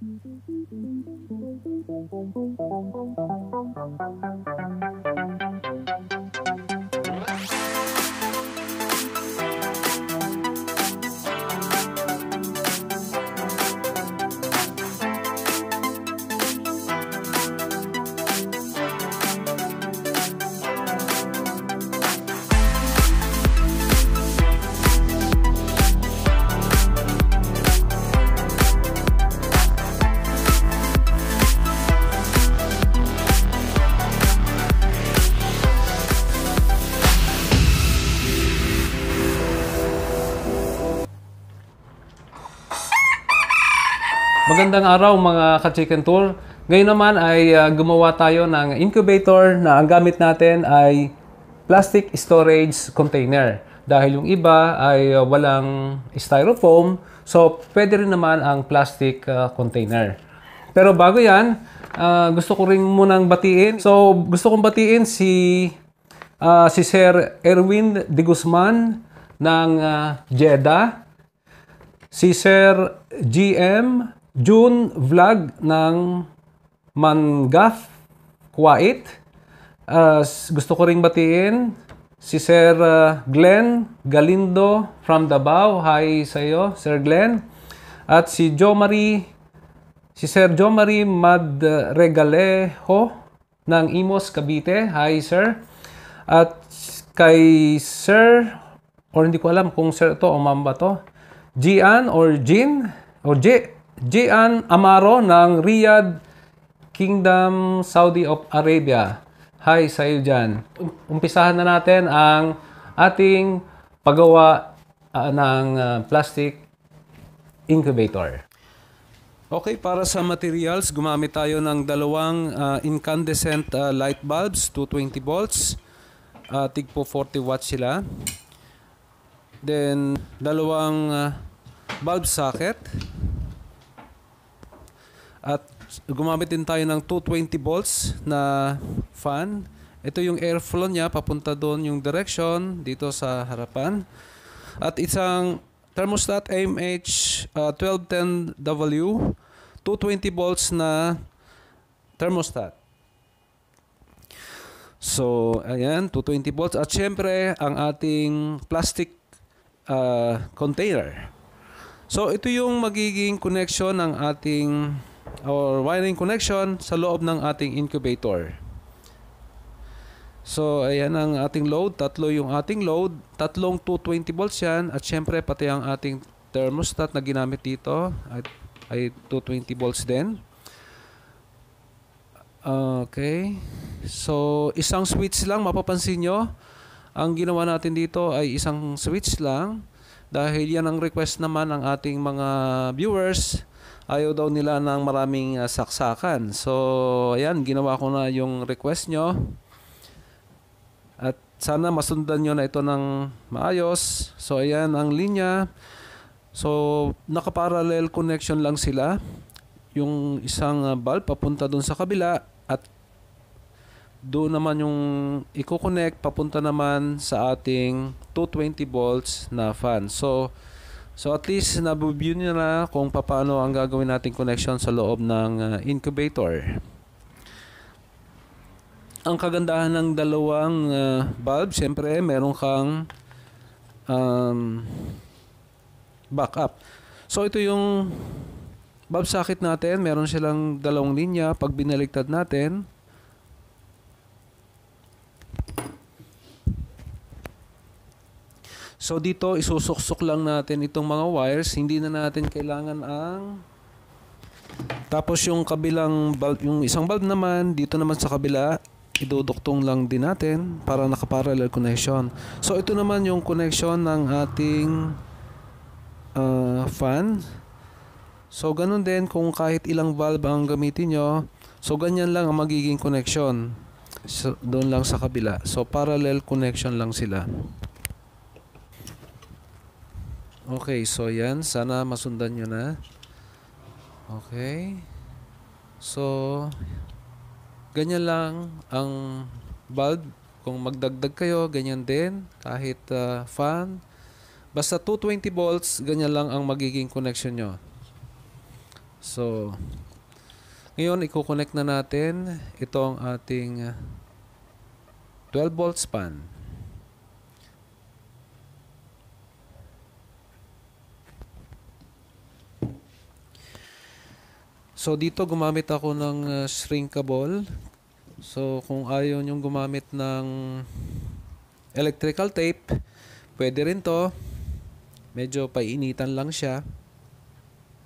Thank you. Magandang araw mga ka-chicken tour. Ngayon naman ay uh, gumawa tayo ng incubator na ang gamit natin ay plastic storage container. Dahil yung iba ay uh, walang styrofoam, so pwede rin naman ang plastic uh, container. Pero bago yan, uh, gusto ko rin munang batiin. So gusto kong batiin si, uh, si Sir Erwin De Guzman ng uh, Jeddah, si Sir GM June vlog ng Mangaf Kuwait. Uh, gusto ko ring batiin si Sir uh, Glenn Galindo from Davao. Hi sa iyo, Sir Glenn. At si Jo Marie si Sir Jo Marie Madregalejo ng Imos Cavite. Hi, sir. At kay Sir or hindi ko alam kung sir to o ma'am to. Gian or Jean or J Jian Amaro ng Riyadh Kingdom, Saudi of Arabia. Hi sa iyo dyan. Um, umpisahan na natin ang ating paggawa uh, ng uh, plastic incubator. Okay, para sa materials, gumamit tayo ng dalawang uh, incandescent uh, light bulbs, 220 volts. Uh, tigpo 40 watts sila. Then, dalawang uh, bulb socket. At gumamit din tayo ng 220 volts na fan. Ito yung airflow niya papunta doon yung direction dito sa harapan. At isang thermostat AMH uh, 1210W 220 volts na thermostat. So, ayan, 220 volts. At syempre, ang ating plastic uh, container. So, ito yung magiging connection ng ating or wiring connection sa loob ng ating incubator. So, ayan ang ating load. Tatlo yung ating load. Tatlong 220 volts yan. At syempre, pati ang ating thermostat na ginamit dito at, ay 220 volts din. Okay. So, isang switch lang. Mapapansin nyo, ang ginawa natin dito ay isang switch lang. Dahil yan ang request naman ng ating mga viewers ayaw daw nila ng maraming uh, saksakan. So, ayan, ginawa ko na yung request nyo. At sana masundan nyo na ito ng maayos. So, ayan ang linya. So, nakaparallel connection lang sila. Yung isang ah, bulb papunta doon sa kabila at doon naman yung i-connect papunta naman sa ating 220 volts na fan. So, So at least nabubview nyo na kung paano ang gagawin nating connection sa loob ng uh, incubator. Ang kagandahan ng dalawang uh, bulb, siyempre meron kang um, backup. So ito yung bulb socket natin, meron silang dalawang linya pag binaliktad natin. So dito isusuksok lang natin itong mga wires, hindi na natin kailangan ang tapos yung kabilang bulb, yung isang bulb naman dito naman sa kabila, iduduktong lang din natin para nakaparallel connection. So ito naman yung connection ng ating uh, fan. So ganun din kung kahit ilang bulb ang gamitin nyo, so ganyan lang ang magiging connection. So, doon lang sa kabila. So parallel connection lang sila. Okay, so yan. Sana masundan nyo na. Okay. So, ganyan lang ang bulb. Kung magdagdag kayo, ganyan din. Kahit uh, fan. Basta 220 volts, ganyan lang ang magiging connection nyo. So, ngayon, i-connect na natin itong ating 12 volts pan. So dito gumamit ako ng uh, shrinkable. So kung ayon yung gumamit ng electrical tape, pwede rin to. Medyo painitan lang siya.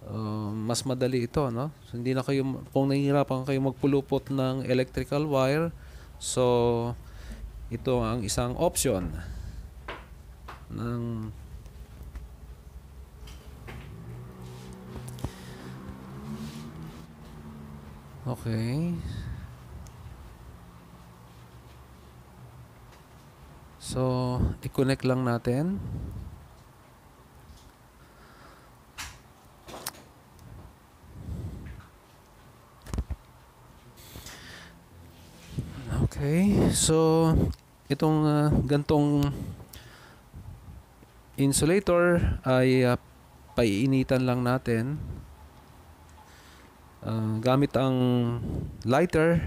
Uh, mas madali ito, no? So, hindi na kayo, kung nahihirapan kayo magpulupot ng electrical wire, so ito ang isang option ng Okay. So, i-connect lang natin. Okay. So, itong uh, gantong insulator ay uh, paiinitan lang natin uh, gamit ang lighter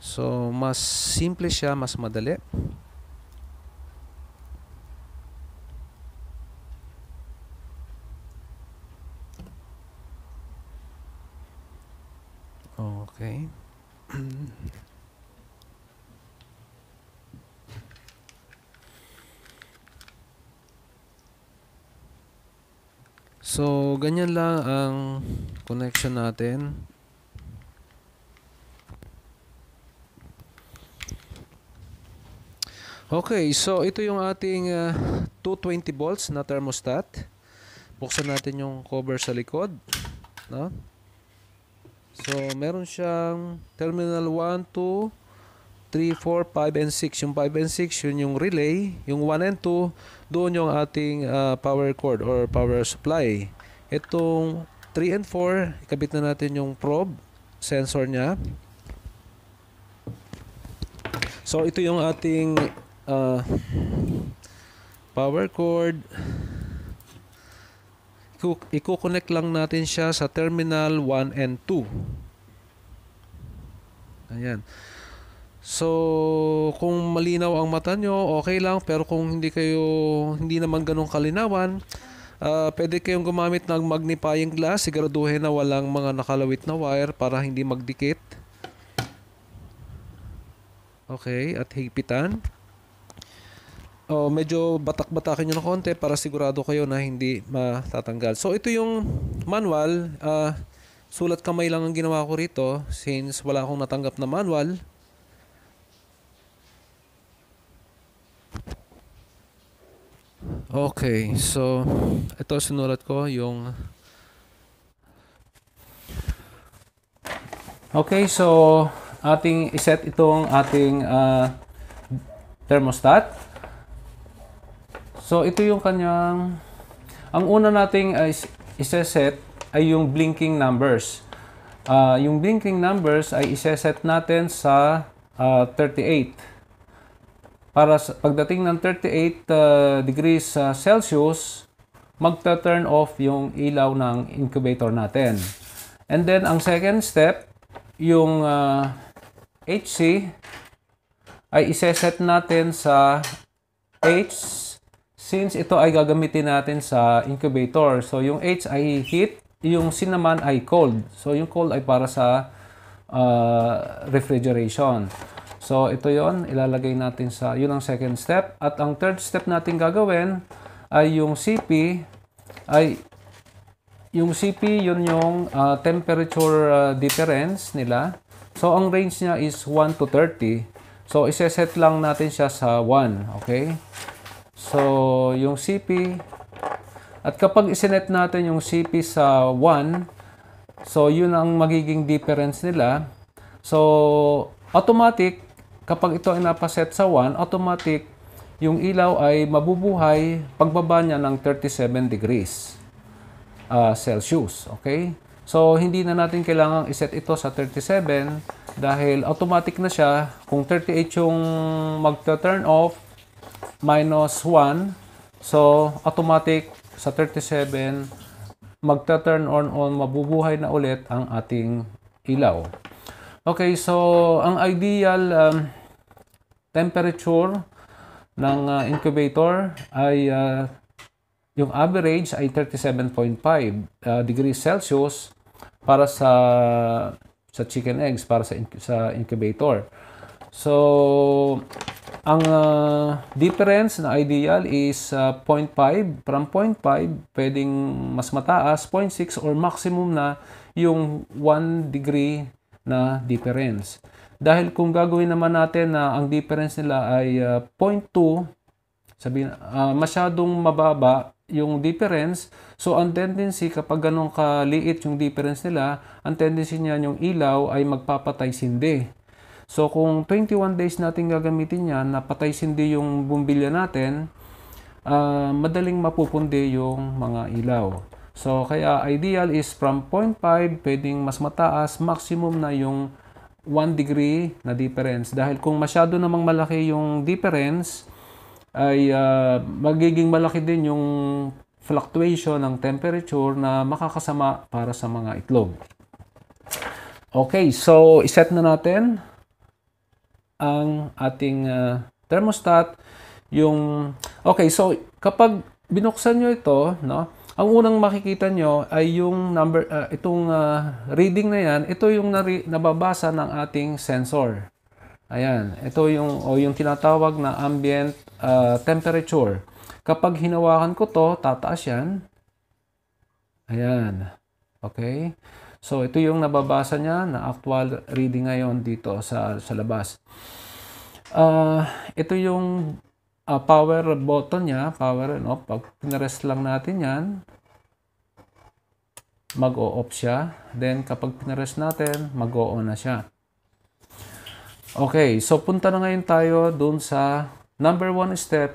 so mas simple siya mas madali okay So, ganyan lang ang connection natin. Okay, so ito yung ating uh, ah, 220 volts na thermostat. Buksan natin yung cover sa likod, no? So, meron siyang terminal 1, 2, 3, 4, 5, and 6. Yung 5 and 6, yun yung relay. Yung 1 and 2, doon yung ating uh, power cord or power supply. Itong 3 and 4, ikabit na natin yung probe sensor niya. So ito yung ating uh, power cord. Iko-connect lang natin siya sa terminal 1 and 2. Ayan. So, kung malinaw ang mata nyo, okay lang. Pero kung hindi kayo, hindi naman ganong kalinawan, Uh, pwede kayong gumamit ng magnifying glass. Siguraduhin na walang mga nakalawit na wire para hindi magdikit. Okay, at higpitan. Oh, medyo batak-batakin nyo na konti para sigurado kayo na hindi matatanggal. So, ito yung manual. Uh, sulat kamay lang ang ginawa ko rito since wala akong natanggap na manual. Okay, so ito sinulat ko yung Okay, so ating iset itong ating uh, thermostat. So ito yung kanyang ang una nating uh, is iseset ay yung blinking numbers. Uh, yung blinking numbers ay iseset natin sa uh, 38 para sa, pagdating ng 38 uh, degrees uh, Celsius, magta-turn off yung ilaw ng incubator natin. And then, ang second step, yung uh, HC ay iseset natin sa H since ito ay gagamitin natin sa incubator. So, yung H ay heat, yung C naman ay cold. So, yung cold ay para sa uh, refrigeration. So, ito yon ilalagay natin sa, yun ang second step. At ang third step natin gagawin ay yung CP, ay yung CP, yun yung uh, temperature uh, difference nila. So, ang range niya is 1 to 30. So, iseset lang natin siya sa 1, okay? So, yung CP, at kapag isinet natin yung CP sa 1, so yun ang magiging difference nila. So, automatic, Kapag ito ay napaset sa 1, automatic yung ilaw ay mabubuhay pagbaba niya ng 37 degrees uh, Celsius. Okay? So, hindi na natin kailangang iset ito sa 37 dahil automatic na siya. Kung 38 yung mag turn off, minus 1. So, automatic sa 37 magta-turn on on mabubuhay na ulit ang ating ilaw. Okay, so ang ideal um, temperature ng uh, incubator ay uh, yung average ay 37.5 uh, ah, degrees Celsius para sa sa chicken eggs para sa sa incubator. So ang uh, difference na ideal is uh, 0.5 from 0.5 pwedeng mas mataas 0.6 or maximum na yung 1 degree na difference. Dahil kung gagawin naman natin na ang difference nila ay uh, ah, 0.2, sabihin, uh, masyadong mababa yung difference. So, ang tendency, kapag ganun kaliit yung difference nila, ang tendency niya yung ilaw ay magpapatay sindi. So, kung 21 days natin gagamitin yan, napatay sindi yung bumbilya natin, uh, madaling mapupundi yung mga ilaw. So, kaya ideal is from 0.5, pwedeng mas mataas, maximum na yung 1 degree na difference. Dahil kung masyado namang malaki yung difference, ay uh, magiging malaki din yung fluctuation ng temperature na makakasama para sa mga itlog. Okay, so iset na natin ang ating uh, thermostat. Yung, okay, so kapag binuksan nyo ito, no, ang unang makikita nyo ay yung number, uh, itong uh, reading na yan, ito yung nababasa ng ating sensor. Ayan, ito yung, o yung tinatawag na ambient uh, temperature. Kapag hinawakan ko to, tataas yan. Ayan, okay. So, ito yung nababasa niya na actual reading ngayon dito sa, sa labas. Uh, ito yung uh, power button niya, power ano, pag pinress lang natin 'yan, mag-o-off siya. Then kapag pinress natin, mag-o-on na siya. Okay, so punta na ngayon tayo dun sa number one step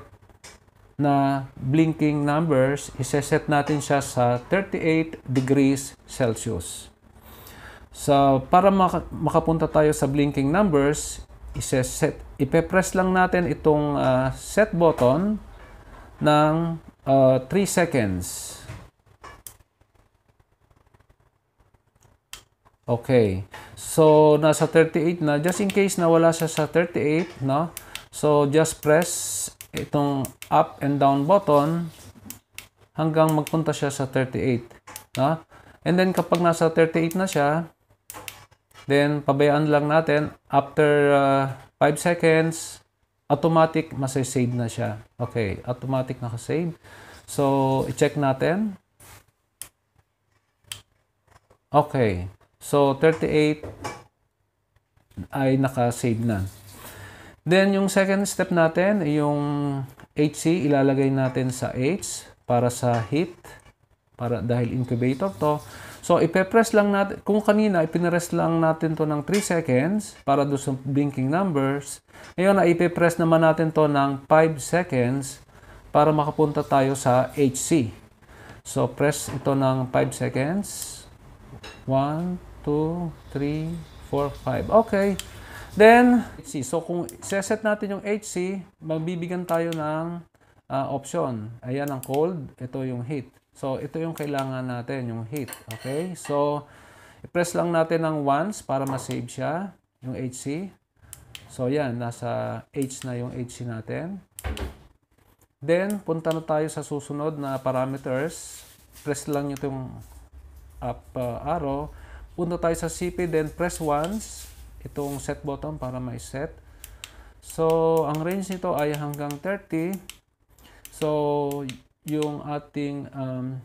na blinking numbers, iseset natin siya sa 38 degrees Celsius. So, para makapunta tayo sa blinking numbers, iseset, ipe-press lang natin itong uh, set button ng uh, ah, 3 seconds. Okay. So, nasa 38 na. Just in case na wala siya sa 38, no? So, just press itong up and down button hanggang magpunta siya sa 38. No? And then, kapag nasa 38 na siya, Then, pabayaan lang natin. After uh, 5 seconds, automatic masasave na siya. Okay, automatic nakasave. So, i-check natin. Okay. So, 38 ay nakasave na. Then, yung second step natin, yung HC, ilalagay natin sa H para sa heat para dahil incubator to. So, ipe-press lang natin. Kung kanina, ipinress lang natin to ng 3 seconds para doon sa blinking numbers. Ngayon, na ipe-press naman natin to ng 5 seconds para makapunta tayo sa HC. So, press ito ng 5 seconds. 1, 2, 3, 4, 5. Okay. Then, HC. So, kung seset natin yung HC, magbibigyan tayo ng uh, option. Ayan ang cold. Ito yung heat. So, ito yung kailangan natin, yung heat. Okay? So, i-press lang natin ng once para ma-save siya, yung HC. So, yan. Nasa H na yung HC natin. Then, punta na tayo sa susunod na parameters. Press lang nyo itong up uh, arrow. Punta tayo sa CP, then press once itong set button para ma-set. So, ang range nito ay hanggang 30. So, yung ating um,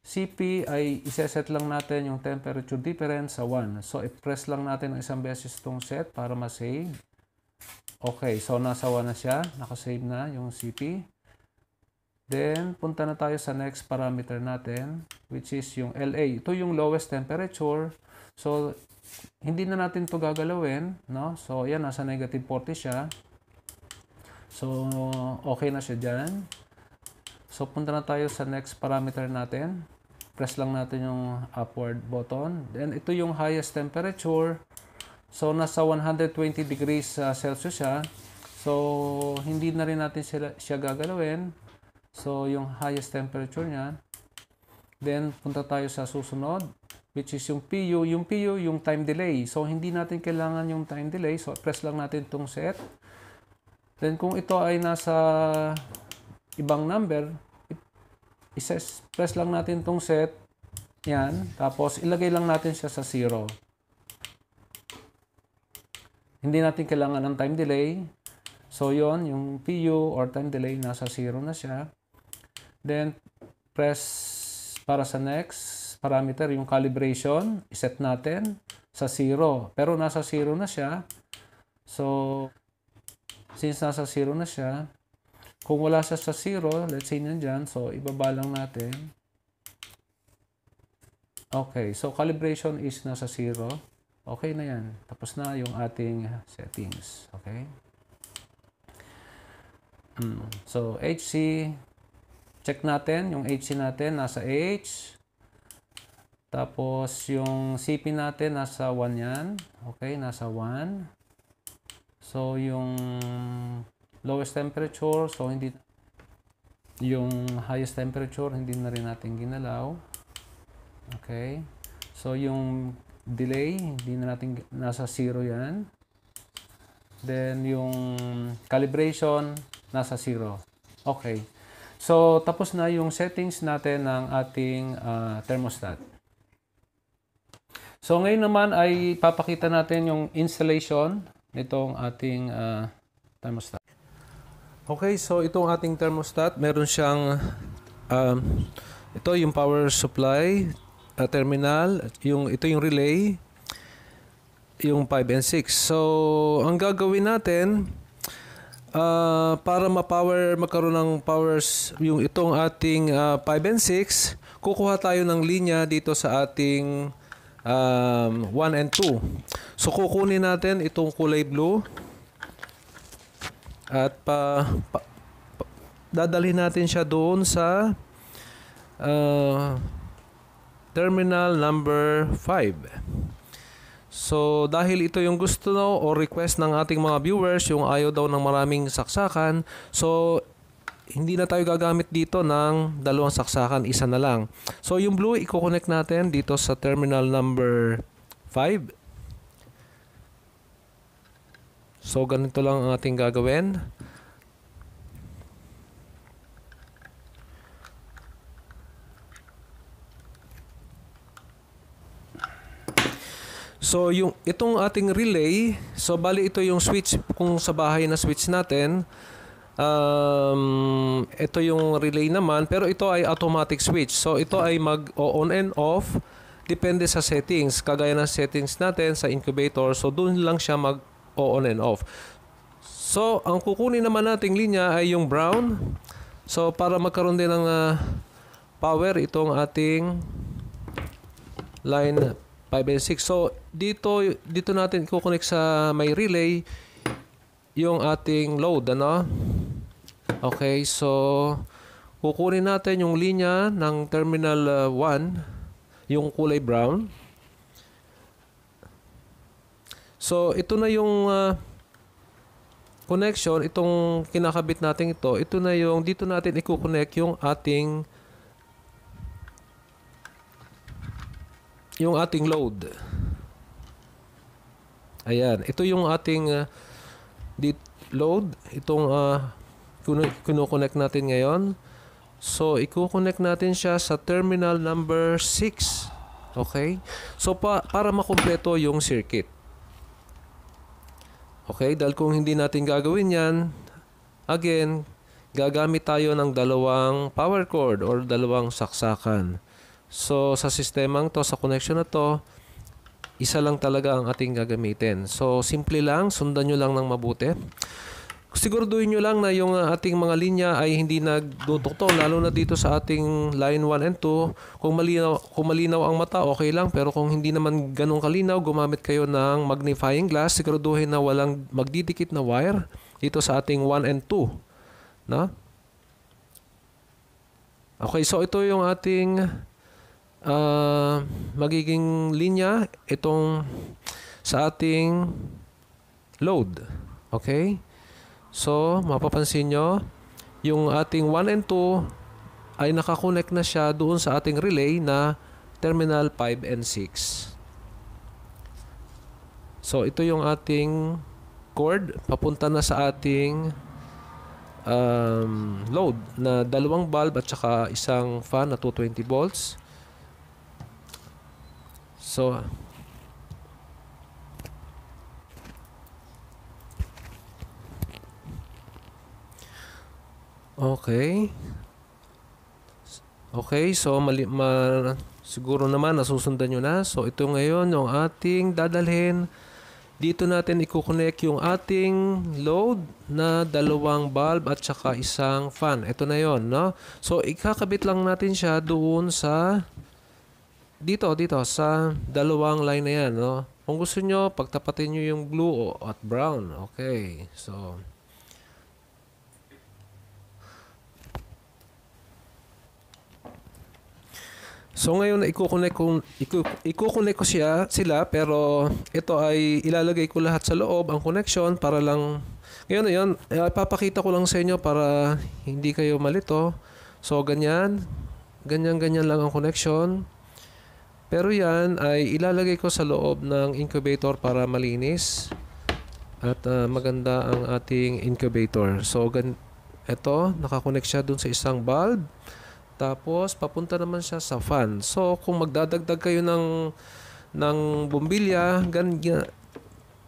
CP ay iseset lang natin yung temperature difference sa 1. So, i-press lang natin ng isang beses itong set para ma-save. Okay, so nasa 1 na siya. Nakasave na yung CP. Then, punta na tayo sa next parameter natin, which is yung LA. Ito yung lowest temperature. So, hindi na natin to gagalawin. No? So, yan, nasa negative 40 siya. So, okay na siya dyan. So, punta na tayo sa next parameter natin. Press lang natin yung upward button. Then, ito yung highest temperature. So, nasa 120 degrees uh, Celsius siya. Ah. So, hindi na rin natin sila, siya gagalawin. So, yung highest temperature niya. Then, punta tayo sa susunod, which is yung PU. Yung PU, yung time delay. So, hindi natin kailangan yung time delay. So, press lang natin itong set. Then, kung ito ay nasa ibang number, i press lang natin tong set. Yan. Tapos, ilagay lang natin siya sa 0. Hindi natin kailangan ng time delay. So, yon yung PU or time delay nasa 0 na siya. Then, press para sa next parameter, yung calibration, iset natin sa 0. Pero nasa 0 na siya. So, since nasa 0 na siya, kung wala siya sa 0, let's say nandyan, so ibaba lang natin. Okay, so calibration is nasa 0. Okay na yan. Tapos na yung ating settings. Okay? Mm. So, HC, check natin. Yung HC natin, nasa H. Tapos, yung CP natin, nasa 1 yan. Okay, nasa 1. So, yung lowest temperature. So, hindi yung highest temperature, hindi na rin natin ginalaw. Okay. So, yung delay, hindi na natin, nasa 0 yan. Then, yung calibration, nasa 0. Okay. So, tapos na yung settings natin ng ating uh, thermostat. So, ngayon naman ay papakita natin yung installation nitong ating uh, thermostat. Okay, so itong ating thermostat, meron siyang um, ito yung power supply uh, terminal, yung ito yung relay, yung 5 and 6. So, ang gagawin natin uh, para ma-power magkaroon ng powers yung itong ating uh, 5 and 6, kukuha tayo ng linya dito sa ating um, 1 and 2. So, kukunin natin itong kulay blue at pa, pa, pa dadalhin natin siya doon sa uh, terminal number 5. So dahil ito yung gusto no, o request ng ating mga viewers, yung ayaw daw ng maraming saksakan, so hindi na tayo gagamit dito ng dalawang saksakan, isa na lang. So yung blue, i-connect natin dito sa terminal number 5. So, ganito lang ang ating gagawin. So, yung, itong ating relay, so bali ito yung switch, kung sa bahay na switch natin, um, ito yung relay naman, pero ito ay automatic switch. So, ito ay mag-on and off, depende sa settings. Kagaya ng settings natin sa incubator, so doon lang siya mag o on and off. So, ang kukunin naman nating linya ay yung brown. So, para magkaroon din ng uh, power itong ating line 5 and 6. So, dito, dito natin kukunik sa may relay yung ating load, ano? Okay, so, kukunin natin yung linya ng terminal uh, ah, 1, yung kulay brown. So, ito na yung uh, connection, itong kinakabit natin ito, ito na yung, dito natin i-connect yung ating yung ating load. Ayan, ito yung ating uh, load, itong uh, ah, kuno-connect natin ngayon. So, i-connect natin siya sa terminal number 6. Okay? So, pa para makumpleto yung circuit. Okay, dahil kung hindi natin gagawin yan, again, gagamit tayo ng dalawang power cord or dalawang saksakan. So, sa sistemang to, sa connection na to, isa lang talaga ang ating gagamitin. So, simple lang, sundan nyo lang ng mabuti siguraduhin nyo lang na yung ah, ating mga linya ay hindi nagdudukto lalo na dito sa ating line 1 and 2 kung malinaw, kung malinaw ang mata okay lang pero kung hindi naman ganun kalinaw gumamit kayo ng magnifying glass siguraduhin na walang magdidikit na wire dito sa ating 1 and 2 na okay so ito yung ating uh, magiging linya itong sa ating load okay So, mapapansin nyo, yung ating 1 and 2 ay nakakonect na siya doon sa ating relay na terminal 5 and 6. So, ito yung ating cord papunta na sa ating um, load na dalawang bulb at saka isang fan na 220 volts. So, Okay. Okay, so mali, ma, siguro naman nasusundan nyo na. So ito ngayon yung ating dadalhin. Dito natin i-connect yung ating load na dalawang bulb at saka isang fan. Ito na yon, no? So ikakabit lang natin siya doon sa dito dito sa dalawang line na yan, no? Kung gusto nyo, pagtapatin nyo yung blue at brown. Okay. So, So ngayon iko-connect ko iko-connect ko siya sila pero ito ay ilalagay ko lahat sa loob ang connection para lang ngayon ayun ah, ipapakita ko lang sa inyo para hindi kayo malito. So ganyan ganyan ganyan lang ang connection. Pero yan ay ilalagay ko sa loob ng incubator para malinis at uh, maganda ang ating incubator. So gan ito naka-connect siya dun sa isang bulb. Tapos papunta naman siya sa fan. So kung magdadagdag kayo ng ng bombilya, gan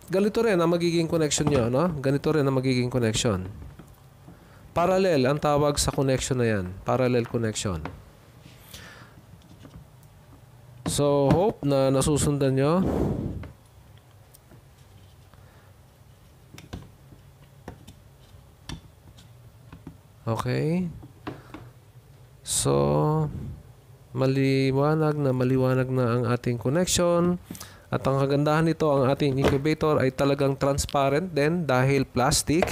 ganito rin ang magiging connection niyo, no? Ganito rin ang magiging connection. Parallel ang tawag sa connection na 'yan, parallel connection. So hope na nasusundan nyo. Okay. So, maliwanag na maliwanag na ang ating connection. At ang kagandahan nito, ang ating incubator ay talagang transparent din dahil plastic.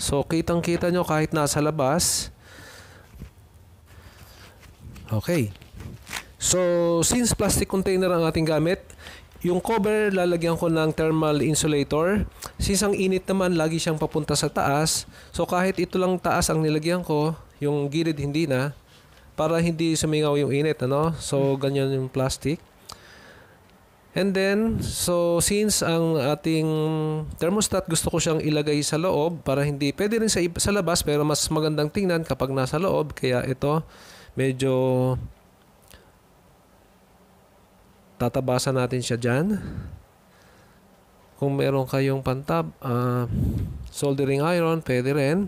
So, kitang-kita nyo kahit nasa labas. Okay. So, since plastic container ang ating gamit, yung cover lalagyan ko ng thermal insulator. Since ang init naman, lagi siyang papunta sa taas. So, kahit ito lang taas ang nilagyan ko, yung gilid hindi na, para hindi sumingaw yung init, ano? So, hmm. ganyan yung plastic. And then, so since ang ating thermostat gusto ko siyang ilagay sa loob para hindi pwede rin sa, sa labas pero mas magandang tingnan kapag nasa loob. Kaya ito, medyo tatabasan natin siya dyan. Kung meron kayong pantab, uh, soldering iron, pwede rin.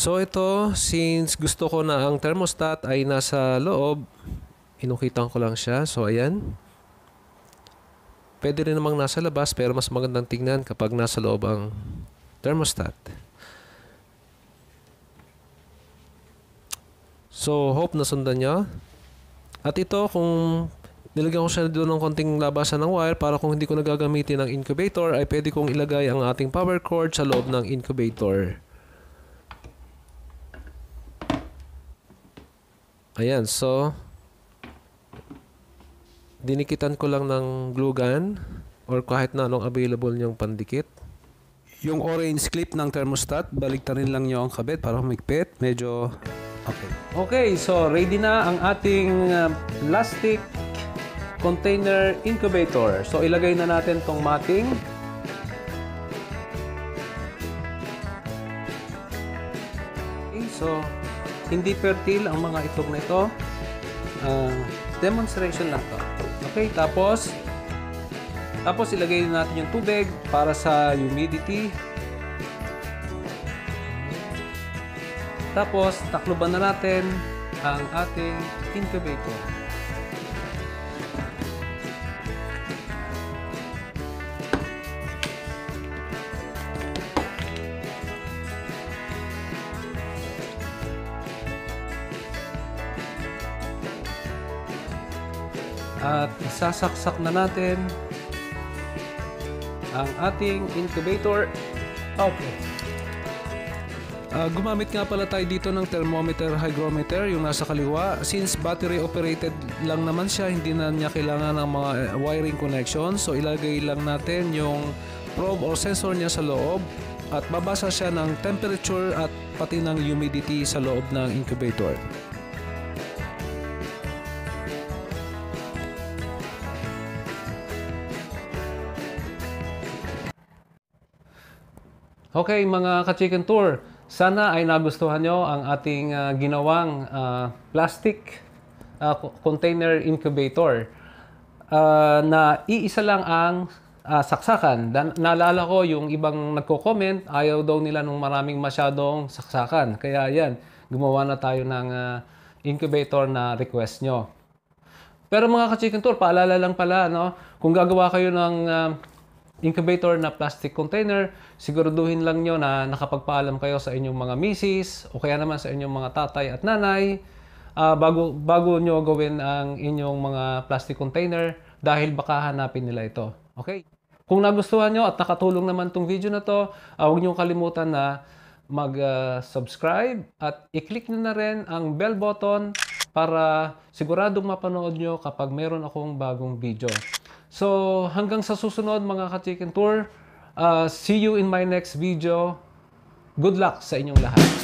So ito, since gusto ko na ang thermostat ay nasa loob, inukitan ko lang siya. So ayan. Pwede rin namang nasa labas pero mas magandang tingnan kapag nasa loob ang thermostat. So hope nasundan nyo. At ito kung nilagyan ko siya doon ng konting labasan ng wire para kung hindi ko nagagamitin ang incubator ay pwede kong ilagay ang ating power cord sa loob ng incubator. Ayan, so dinikitan ko lang ng glue gun or kahit na anong available niyong pandikit. Yung orange clip ng thermostat, baliktarin lang niyo ang kabit para humigpit. Medyo okay. Okay, so ready na ang ating uh, plastic container incubator. So ilagay na natin tong mating. Okay, so hindi fertile ang mga itlog na ito. Uh, demonstration lang to. Okay, tapos tapos ilagay natin yung tubig para sa humidity. Tapos takluban na natin ang ating incubator. isasaksak na natin ang ating incubator. Okay. Uh, gumamit nga pala tayo dito ng thermometer hygrometer yung nasa kaliwa. Since battery operated lang naman siya, hindi na niya kailangan ng mga eh, wiring connection. So ilagay lang natin yung probe or sensor niya sa loob at babasa siya ng temperature at pati ng humidity sa loob ng incubator. Okay mga ka-chicken tour, sana ay nagustuhan nyo ang ating uh, ginawang uh, plastic uh, container incubator uh, na iisa lang ang uh, saksakan. Dan naalala ko yung ibang nagko-comment, ayaw daw nila ng maraming masyadong saksakan. Kaya yan, gumawa na tayo ng uh, incubator na request nyo. Pero mga ka-chicken tour, paalala lang pala, no? kung gagawa kayo ng uh, incubator na plastic container, siguraduhin lang nyo na nakapagpaalam kayo sa inyong mga misis o kaya naman sa inyong mga tatay at nanay uh, bago, bago nyo gawin ang inyong mga plastic container dahil baka hanapin nila ito. Okay? Kung nagustuhan nyo at nakatulong naman tong video na to, uh, huwag nyo kalimutan na mag-subscribe ah, uh, at i-click nyo na rin ang bell button para siguradong mapanood nyo kapag meron akong bagong video. So, hanggang sa susunod mga ka-chicken tour, uh, see you in my next video. Good luck sa inyong lahat.